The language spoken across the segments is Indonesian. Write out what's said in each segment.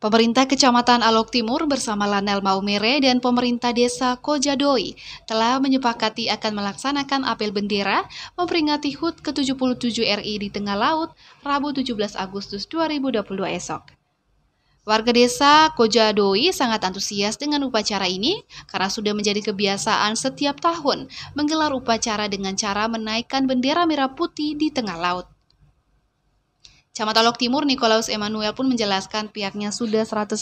Pemerintah Kecamatan Alok Timur bersama Lanel Maumere dan pemerintah desa Kojadoi telah menyepakati akan melaksanakan apel bendera memperingati HUT ke-77 RI di Tengah Laut Rabu 17 Agustus 2022 esok. Warga desa Kojadoi sangat antusias dengan upacara ini karena sudah menjadi kebiasaan setiap tahun menggelar upacara dengan cara menaikkan bendera merah putih di tengah laut. Camat Timur Nikolaus Emanuel pun menjelaskan pihaknya sudah 100%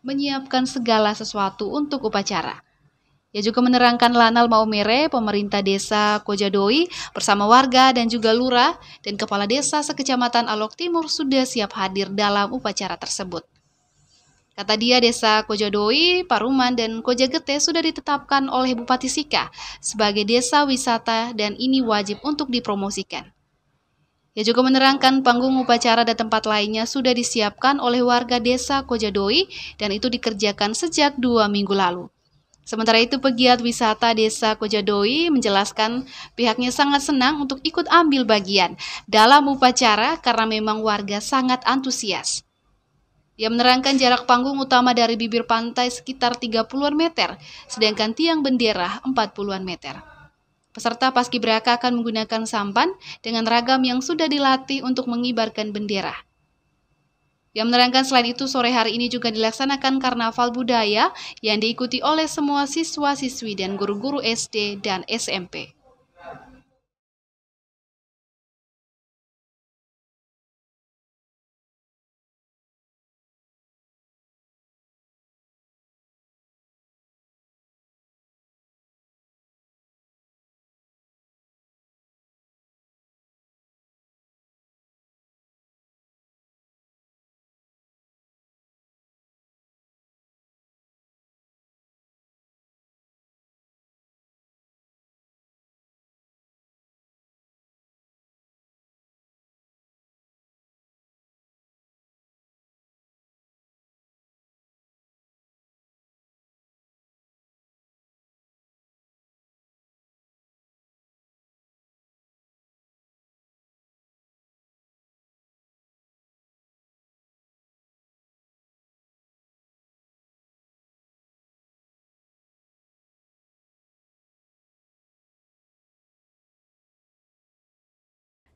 menyiapkan segala sesuatu untuk upacara. Ia juga menerangkan Lanal Maumere, pemerintah desa Kojadoi, bersama warga dan juga lurah dan kepala desa sekecamatan Alok Timur sudah siap hadir dalam upacara tersebut. Kata dia, desa Kojadoi, Paruman, dan Kojagete sudah ditetapkan oleh Bupati Sika sebagai desa wisata dan ini wajib untuk dipromosikan. Ia juga menerangkan panggung upacara dan tempat lainnya sudah disiapkan oleh warga desa Kojadoi dan itu dikerjakan sejak dua minggu lalu. Sementara itu pegiat wisata desa Kojadoi menjelaskan pihaknya sangat senang untuk ikut ambil bagian dalam upacara karena memang warga sangat antusias. Ia menerangkan jarak panggung utama dari bibir pantai sekitar 30-an meter, sedangkan tiang bendera 40-an meter. Peserta paskibraka akan menggunakan sampan dengan ragam yang sudah dilatih untuk mengibarkan bendera. Yang menerangkan selain itu sore hari ini juga dilaksanakan karnaval budaya yang diikuti oleh semua siswa-siswi dan guru-guru SD dan SMP.